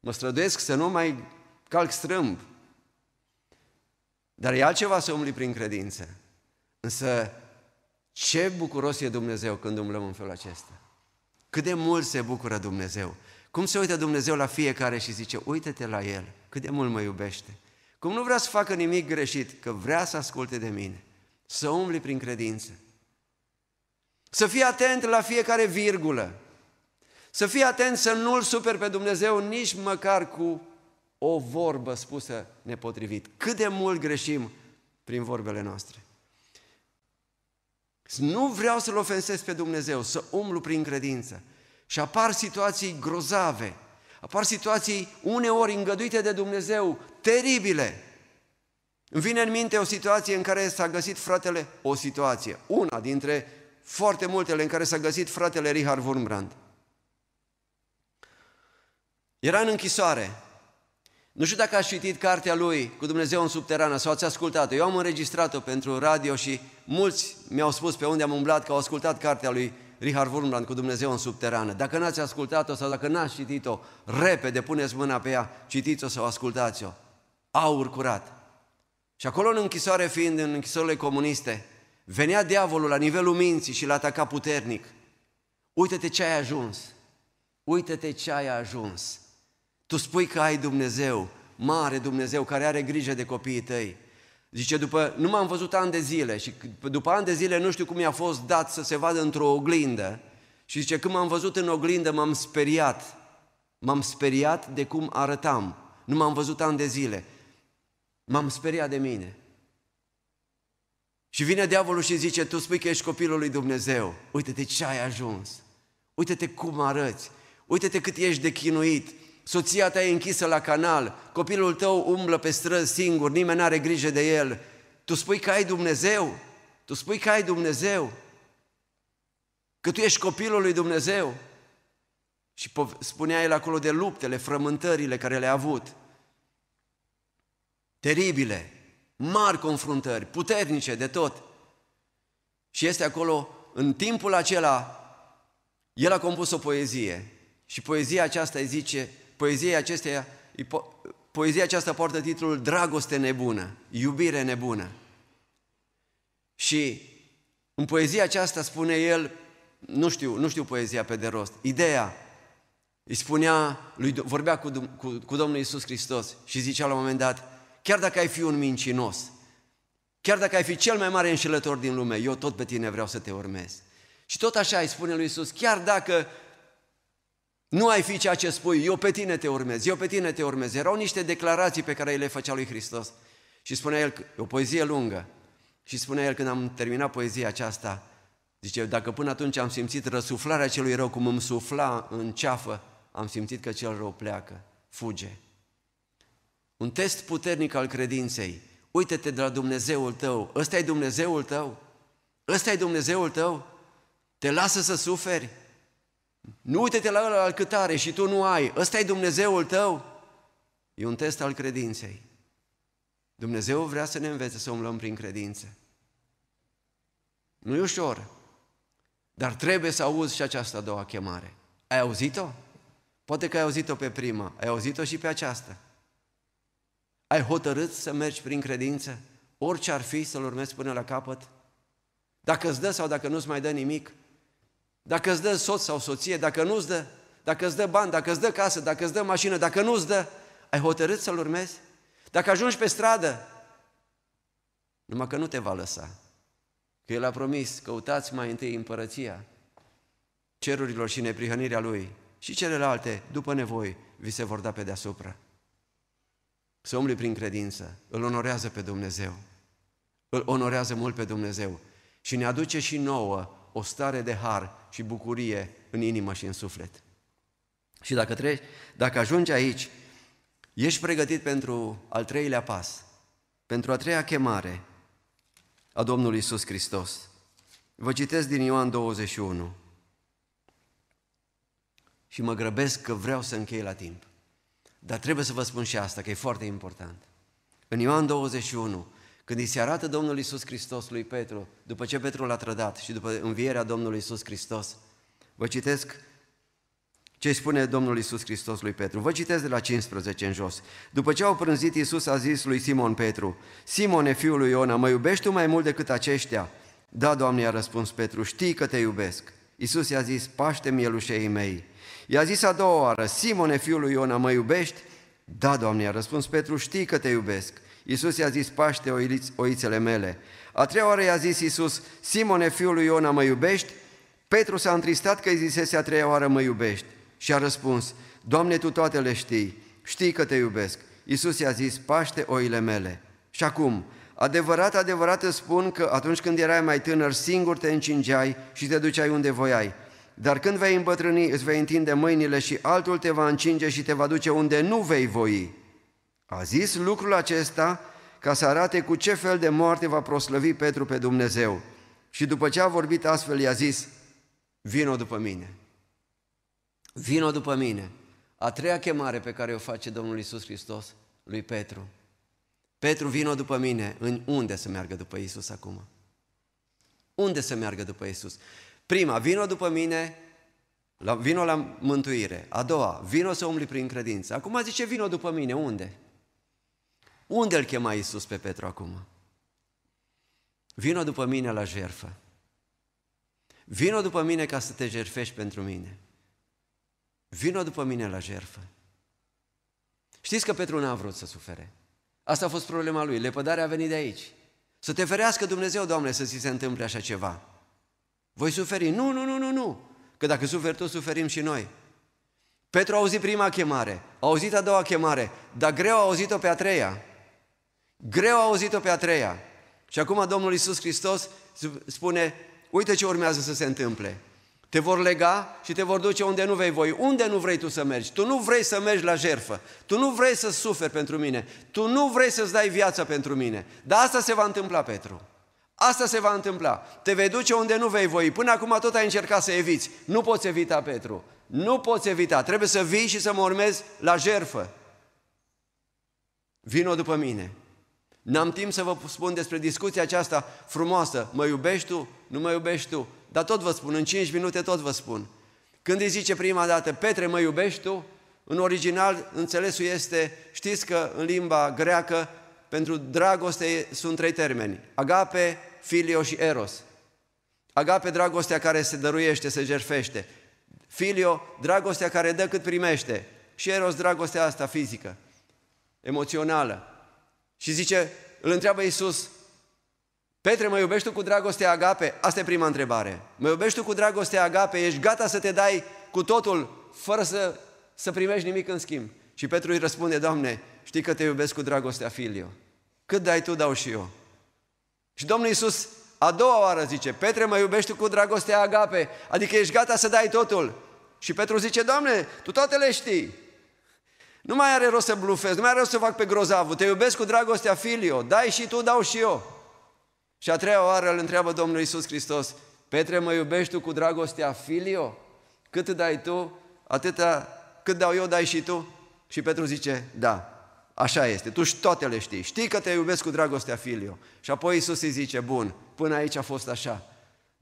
S1: Mă străduiesc să nu mai calc strâmb. Dar e altceva să umbli prin credință. Însă ce bucuros e Dumnezeu când umblăm în felul acesta. Cât de mult se bucură Dumnezeu. Cum se uită Dumnezeu la fiecare și zice, uite-te la el, cât de mult mă iubește. Cum nu vrea să facă nimic greșit, că vrea să asculte de mine, să umbli prin credință. Să fii atent la fiecare virgulă. Să fii atent să nu-L super pe Dumnezeu nici măcar cu o vorbă spusă nepotrivit. Cât de mult greșim prin vorbele noastre. Nu vreau să-L ofensez pe Dumnezeu, să umblu prin credință. Și apar situații grozave, apar situații uneori îngăduite de Dumnezeu, teribile. Îmi vine în minte o situație în care s-a găsit fratele, o situație, una dintre foarte multele în care s-a găsit fratele Richard Wurmbrand. Era în închisoare nu știu dacă ați citit cartea lui cu Dumnezeu în subterană sau ați ascultat-o. Eu am înregistrat-o pentru radio și mulți mi-au spus pe unde am umblat că au ascultat cartea lui Richard Wurmbrand cu Dumnezeu în subterană. Dacă n-ați ascultat-o sau dacă n-ați citit-o, repede puneți mâna pe ea, citiți-o sau ascultați-o. Aur curat. Și acolo în închisoare fiind, în închisorile comuniste, venea diavolul la nivelul minții și l atacat puternic. Uită-te ce ai ajuns! Uită-te ce ai ajuns! Tu spui că ai Dumnezeu, mare Dumnezeu, care are grijă de copiii tăi. Zice, după, nu m-am văzut ani de zile și după ani de zile nu știu cum i-a fost dat să se vadă într-o oglindă. Și zice, când m-am văzut în oglindă, m-am speriat. M-am speriat de cum arătam. Nu m-am văzut ani de zile. M-am speriat de mine. Și vine diavolul și zice, tu spui că ești copilul lui Dumnezeu. Uite-te ce ai ajuns. Uite-te cum arăți. Uite-te cât ești de chinuit soția ta e închisă la canal, copilul tău umblă pe străzi singur, nimeni nu are grijă de el. Tu spui că ai Dumnezeu? Tu spui că ai Dumnezeu? Că tu ești copilul lui Dumnezeu? Și spunea el acolo de luptele, frământările care le-a avut. Teribile, mari confruntări, puternice de tot. Și este acolo, în timpul acela, el a compus o poezie și poezia aceasta îi zice Poezia, acesteia, poezia aceasta poartă titlul Dragoste nebună, iubire nebună. Și în poezia aceasta spune el, nu știu, nu știu poezia pe de rost, ideea, îi spunea, lui, vorbea cu, cu, cu Domnul Isus Hristos și zicea la un moment dat, chiar dacă ai fi un mincinos, chiar dacă ai fi cel mai mare înșelător din lume, eu tot pe tine vreau să te urmez. Și tot așa îi spune lui Isus, chiar dacă nu ai fi ceea ce spui, eu pe tine te urmez, eu pe tine te urmez. Erau niște declarații pe care le făcea lui Hristos. Și spunea el, o poezie lungă, și spunea el când am terminat poezia aceasta, zice, dacă până atunci am simțit răsuflarea celui rău, cum îmi sufla în ceafă, am simțit că cel rău pleacă, fuge. Un test puternic al credinței. Uită-te de la Dumnezeul tău. Ăsta e Dumnezeul tău? Ăsta e Dumnezeul tău? Te lasă să suferi? Nu uite-te la ăla al cât are și tu nu ai. ăsta e Dumnezeul tău? E un test al credinței. Dumnezeu vrea să ne învețe să umblăm prin credință. Nu e ușor, dar trebuie să auzi și această a doua chemare. Ai auzit-o? Poate că ai auzit-o pe prima, ai auzit-o și pe aceasta. Ai hotărât să mergi prin credință? Orice ar fi să-L urmezi până la capăt? Dacă îți dă sau dacă nu-ți mai dă nimic, dacă îți dă soț sau soție, dacă nu-ți dă, dacă îți dă bani, dacă îți dă casă, dacă îți dă mașină, dacă nu-ți dă, ai hotărât să-L urmezi? Dacă ajungi pe stradă, numai că nu te va lăsa. Că El a promis, căutați mai întâi împărăția cerurilor și neprihănirea Lui și celelalte, după nevoi, vi se vor da pe deasupra. Să umbli prin credință, îl onorează pe Dumnezeu, îl onorează mult pe Dumnezeu și ne aduce și nouă o stare de har și bucurie în inimă și în suflet. Și dacă, treci, dacă ajungi aici, ești pregătit pentru al treilea pas, pentru a treia chemare a Domnului Isus Hristos. Vă citesc din Ioan 21 și mă grăbesc că vreau să închei la timp. Dar trebuie să vă spun și asta, că e foarte important. În Ioan 21, când îi se arată Domnul Iisus Hristos lui Petru, după ce Petru l-a trădat și după învierea Domnului Iisus Hristos, vă citesc ce spune Domnul Iisus Hristos lui Petru. Vă citesc de la 15 în jos. După ce au prânzit, Iisus a zis lui Simon Petru, Simone, fiul lui Iona, mă iubești tu mai mult decât aceștia? Da, Doamne, a răspuns Petru, știi că te iubesc. Iisus i-a zis, paște mielușei mei. I-a zis a doua oară, Simone, fiul lui Iona, mă iubești? Da, Doamne, a răspuns Petru, știi că te iubesc. Iisus i-a zis, paște oițele mele. A treia oară i-a zis Iisus, Simone, fiul lui Iona, mă iubești? Petru s-a întristat că îi zisese a treia oară, mă iubești. Și a răspuns, Doamne, Tu toate le știi, știi că Te iubesc. Iisus i-a zis, paște oile mele. Și acum, adevărat, adevărat îți spun că atunci când erai mai tânăr, singur te încingeai și te duceai unde voiai. Dar când vei îmbătrâni, îți vei întinde mâinile și altul te va încinge și te va duce unde nu vei voi. A zis lucrul acesta ca să arate cu ce fel de moarte va proslăvi Petru pe Dumnezeu. Și după ce a vorbit astfel, i-a zis, vino după mine. Vino după mine. A treia chemare pe care o face Domnul Isus Hristos lui Petru. Petru, vino după mine. În unde să meargă după Isus acum? Unde să meargă după Isus? Prima, vino după mine, la, vino la mântuire. A doua, vino să umbli prin credință. Acum zice, vino după mine, unde? Unde îl chema Iisus pe Petru acum? Vino după mine la jerfă. Vino după mine ca să te jerfești pentru mine. Vino după mine la jerfă. Știți că Petru n-a vrut să sufere. Asta a fost problema lui. Lepădarea a venit de aici. Să te ferească Dumnezeu, Doamne, să ți se întâmple așa ceva. Voi suferi. Nu, nu, nu, nu, nu. Că dacă suferi tu, suferim și noi. Petru a auzit prima chemare, a auzit a doua chemare, dar greu a auzit-o pe a treia. Greu a auzit-o pe a treia. Și acum Domnul Iisus Hristos spune, uite ce urmează să se întâmple. Te vor lega și te vor duce unde nu vei voi. Unde nu vrei tu să mergi? Tu nu vrei să mergi la jerfă. Tu nu vrei să suferi pentru mine. Tu nu vrei să-ți dai viața pentru mine. Dar asta se va întâmpla, Petru. Asta se va întâmpla. Te vei duce unde nu vei voi. Până acum tot ai încercat să eviți. Nu poți evita, Petru. Nu poți evita. Trebuie să vii și să mă urmezi la jerfă. Vino după mine. N-am timp să vă spun despre discuția aceasta frumoasă. Mă iubești tu? Nu mă iubești tu? Dar tot vă spun, în 5 minute tot vă spun. Când îi zice prima dată, Petre, mă iubești tu? În original, înțelesul este, știți că în limba greacă, pentru dragoste sunt trei termeni, agape, filio și eros. Agape, dragostea care se dăruiește, se jerfește. Filio, dragostea care dă cât primește. Și eros, dragostea asta fizică, emoțională. Și zice, îl întreabă Iisus, Petre, mă iubești tu cu dragoste agape? Asta e prima întrebare. Mă iubești tu cu dragoste agape? Ești gata să te dai cu totul, fără să, să primești nimic în schimb? Și Petru îi răspunde, Doamne, știi că te iubesc cu dragostea filio. Cât dai tu, dau și eu. Și Domnul Iisus a doua oară zice, Petre, mă iubești tu cu dragostea agape, adică ești gata să dai totul. Și Petru zice, Doamne, tu toate le știi. Nu mai are rost să blufez, nu mai are rost să fac pe grozavul. Te iubesc cu dragostea filio, dai și tu, dau și eu. Și a treia oară îl întreabă Domnul Isus Hristos, Petre, mă iubești tu cu dragostea filio? Cât dai tu, atâta, cât dau eu, dai și tu? Și Petru zice, da, așa este, tu toate le știi, știi că te iubesc cu dragostea filio. Și apoi Isus îi zice, bun, până aici a fost așa,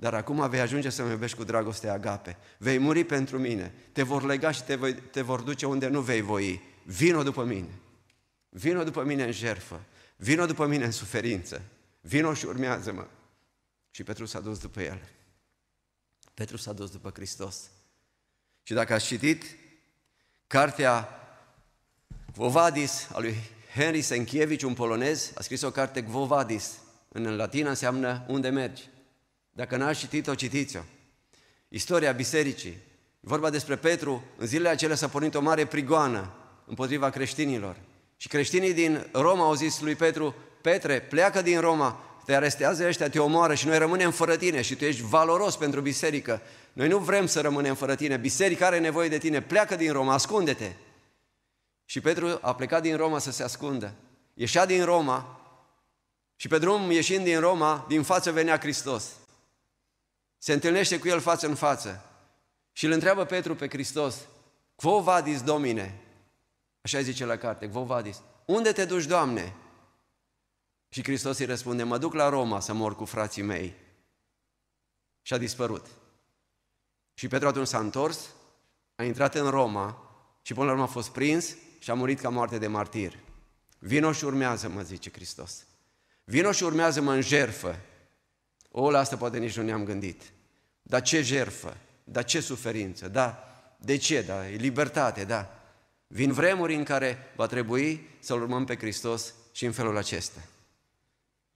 S1: dar acum vei ajunge să mă iubești cu dragoste agape. Vei muri pentru mine. Te vor lega și te, voi, te vor duce unde nu vei voi. Vino după mine. Vino după mine în jerfă. Vino după mine în suferință. Vino și urmează-mă. Și Petru s-a dus după el. Petru s-a dus după Hristos. Și dacă ați citit cartea Vovadis a lui Henry Senkiewicz, un polonez, a scris o carte Vovadis. În latină înseamnă unde mergi. Dacă n-ați citit-o, citiți-o. Istoria bisericii. Vorba despre Petru, în zilele acelea s-a pornit o mare prigoană împotriva creștinilor. Și creștinii din Roma au zis lui Petru, Petre, pleacă din Roma, te arestează ăștia, te omoară și noi rămânem fără tine și tu ești valoros pentru biserică. Noi nu vrem să rămânem fără tine, biserica are nevoie de tine, pleacă din Roma, ascunde-te. Și Petru a plecat din Roma să se ascundă. Ieșea din Roma și pe drum ieșind din Roma, din față venea Hristos se întâlnește cu el față în față și îl întreabă Petru pe Hristos, Quo vadis, Domine? Așa zice la carte, Quo vadis? Unde te duci, Doamne? Și Hristos îi răspunde, mă duc la Roma să mor cu frații mei. Și a dispărut. Și Petru atunci s-a întors, a intrat în Roma și până la urmă a fost prins și a murit ca moarte de martir. Vino și urmează-mă, zice Hristos. Vino și urmează-mă în jerfă. O, la asta poate nici nu ne-am gândit. Dar ce jerfă, dar ce suferință, da, de ce, da, e libertate, da. Vin vremuri în care va trebui să-L urmăm pe Hristos și în felul acesta.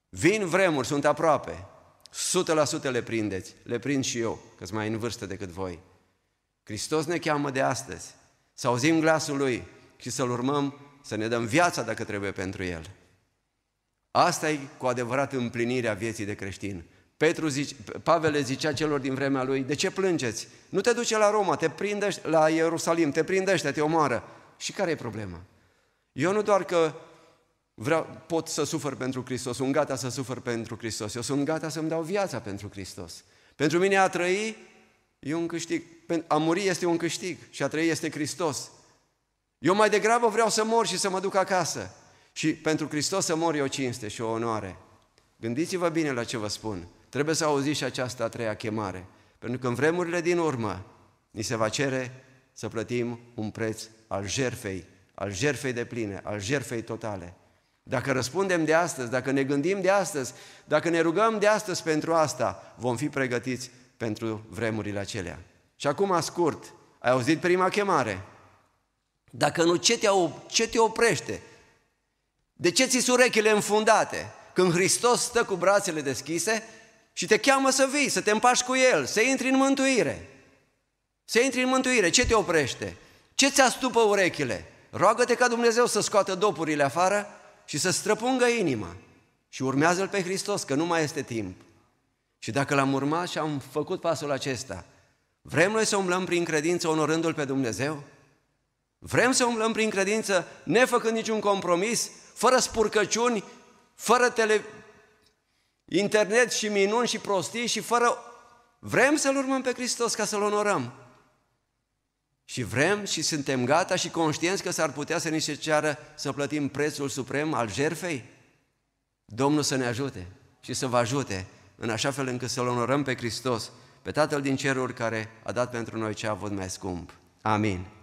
S1: Vin vremuri, sunt aproape, sute la sute le prindeți, le prind și eu, că mai în vârstă decât voi. Hristos ne cheamă de astăzi, să auzim glasul Lui și să-L urmăm, să ne dăm viața dacă trebuie pentru El. Asta e cu adevărat împlinirea vieții de creștin. Petru zice, Pavel le zicea celor din vremea lui, de ce plângeți? Nu te duce la Roma, te prindește, la Ierusalim, te prindește, te omoară. Și care e problema? Eu nu doar că vreau, pot să sufăr pentru Hristos, sunt gata să sufăr pentru Hristos, eu sunt gata să-mi dau viața pentru Hristos. Pentru mine a trăi e un câștig, a muri este un câștig și a trăi este Hristos. Eu mai degrabă vreau să mor și să mă duc acasă. Și pentru Hristos să mor e o cinste și o onoare. Gândiți-vă bine la ce vă spun. Trebuie să auziți și această a treia chemare, pentru că în vremurile din urmă ni se va cere să plătim un preț al jerfei, al jerfei de pline, al jerfei totale. Dacă răspundem de astăzi, dacă ne gândim de astăzi, dacă ne rugăm de astăzi pentru asta, vom fi pregătiți pentru vremurile acelea. Și acum, scurt, ai auzit prima chemare. Dacă nu, ce te, ce te oprește? De ce ți urechile înfundate? Când Hristos stă cu brațele deschise, și te cheamă să vii, să te împași cu El, să intri în mântuire. Să intri în mântuire. Ce te oprește? Ce ți astupă urechile? Roagă-te ca Dumnezeu să scoată dopurile afară și să străpungă inima. Și urmează-L pe Hristos, că nu mai este timp. Și dacă l-am urmat și am făcut pasul acesta, vrem noi să umblăm prin credință onorându-L pe Dumnezeu? Vrem să umblăm prin credință nefăcând niciun compromis, fără spurcăciuni, fără tele, internet și minuni și prostii și fără... Vrem să-L urmăm pe Hristos ca să-L onorăm. Și vrem și suntem gata și conștienți că s-ar putea să ni se ceară să plătim prețul suprem al jerfei? Domnul să ne ajute și să vă ajute în așa fel încât să-L onorăm pe Hristos, pe Tatăl din ceruri care a dat pentru noi ce a avut mai scump. Amin.